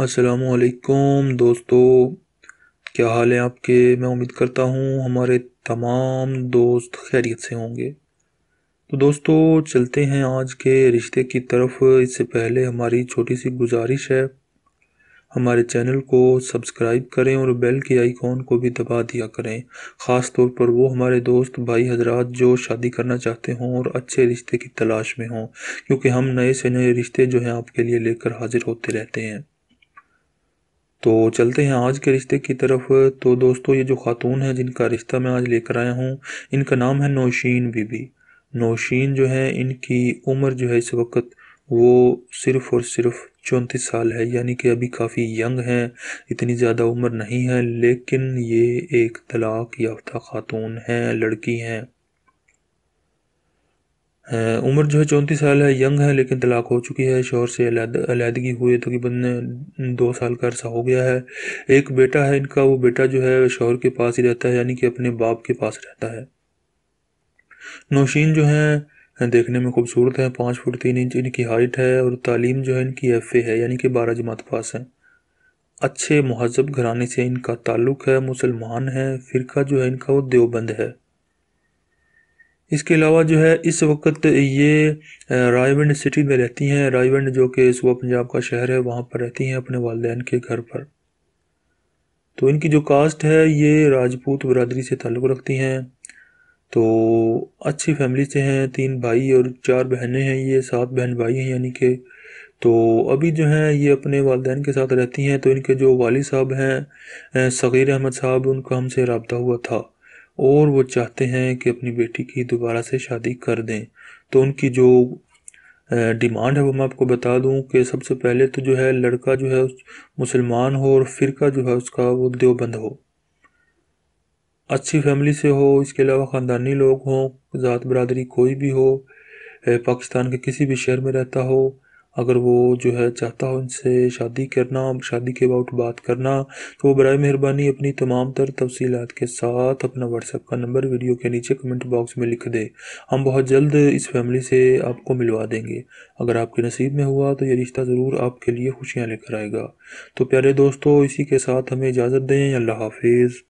असलकुम दोस्तों क्या हाल है आपके मैं उम्मीद करता हूँ हमारे तमाम दोस्त खैरियत से होंगे तो दोस्तों चलते हैं आज के रिश्ते की तरफ इससे पहले हमारी छोटी सी गुजारिश है हमारे चैनल को सब्सक्राइब करें और बेल के आइकॉन को भी दबा दिया करें ख़ास तौर पर वो हमारे दोस्त भाई हजरात जो शादी करना चाहते हों और अच्छे रिश्ते की तलाश में हों क्योंकि हम नए से नए रिश्ते जो हैं आपके लिए लेकर हाजिर होते रहते हैं तो चलते हैं आज के रिश्ते की तरफ तो दोस्तों ये जो खातून है जिनका रिश्ता मैं आज लेकर आया हूँ इनका नाम है नौशीन बीबी नौशीन जो है इनकी उम्र जो है इस वक्त वो सिर्फ़ और सिर्फ चौंतीस साल है यानी कि अभी काफ़ी यंग हैं इतनी ज़्यादा उम्र नहीं है लेकिन ये एक तलाक़ याफ्ता खातून हैं लड़की हैं उम्र जो है चौंतीस साल है यंग है लेकिन तलाक हो चुकी है शोहर से अलीहदगी हुए तकरीबन तो दो साल का अरसा हो गया है एक बेटा है इनका वो बेटा जो है शोहर के पास ही रहता है यानी कि अपने बाप के पास रहता है नौशीन जो है देखने में खूबसूरत है पाँच फुट तीन इंच इनकी हाइट है और तालीम जो है इनकी एफ़ ए है यानी कि बारह जमात पास है अच्छे महजब घरानी से इनका ताल्लुक़ है मुसलमान है फ़िरका जो है इनका वो देवबंद है इसके अलावा जो है इस वक्त ये रायवंड सिटी में रहती हैं रायवंड जो कि सुबह पंजाब का शहर है वहाँ पर रहती हैं अपने वालदेन के घर पर तो इनकी जो कास्ट है ये राजपूत बरदरी से ताल्लुक़ रखती हैं तो अच्छी फैमिली से हैं तीन भाई और चार बहनें हैं ये सात बहन भाई हैं यानी कि तो अभी जो हैं ये अपने वालदेन के साथ रहती हैं तो इनके जो वाली साहब हैं सग़ीर अहमद साहब उनका हमसे रबता हुआ था और वो चाहते हैं कि अपनी बेटी की दोबारा से शादी कर दें तो उनकी जो डिमांड है वो मैं आपको बता दूं कि सबसे पहले तो जो है लड़का जो है मुसलमान हो और फ़िरका जो है उसका वो देवबंद हो अच्छी फैमिली से हो इसके अलावा ख़ानदानी लोग हों ज़ात बरदरी कोई भी हो पाकिस्तान के किसी भी शहर में रहता हो अगर वो जो है चाहता हो उनसे शादी करना शादी के अबाउट बात करना तो वो बर मेहरबानी अपनी तमाम तर तफसीत के साथ अपना व्हाट्सएप का नंबर वीडियो के नीचे कमेंट बॉक्स में लिख दे हम बहुत जल्द इस फैमिली से आपको मिलवा देंगे अगर आपके नसीब में हुआ तो ये रिश्ता ज़रूर आपके लिए खुशियाँ लेकर आएगा तो प्यारे दोस्तों इसी के साथ हमें इजाज़त दें अल्लाह हाफिज़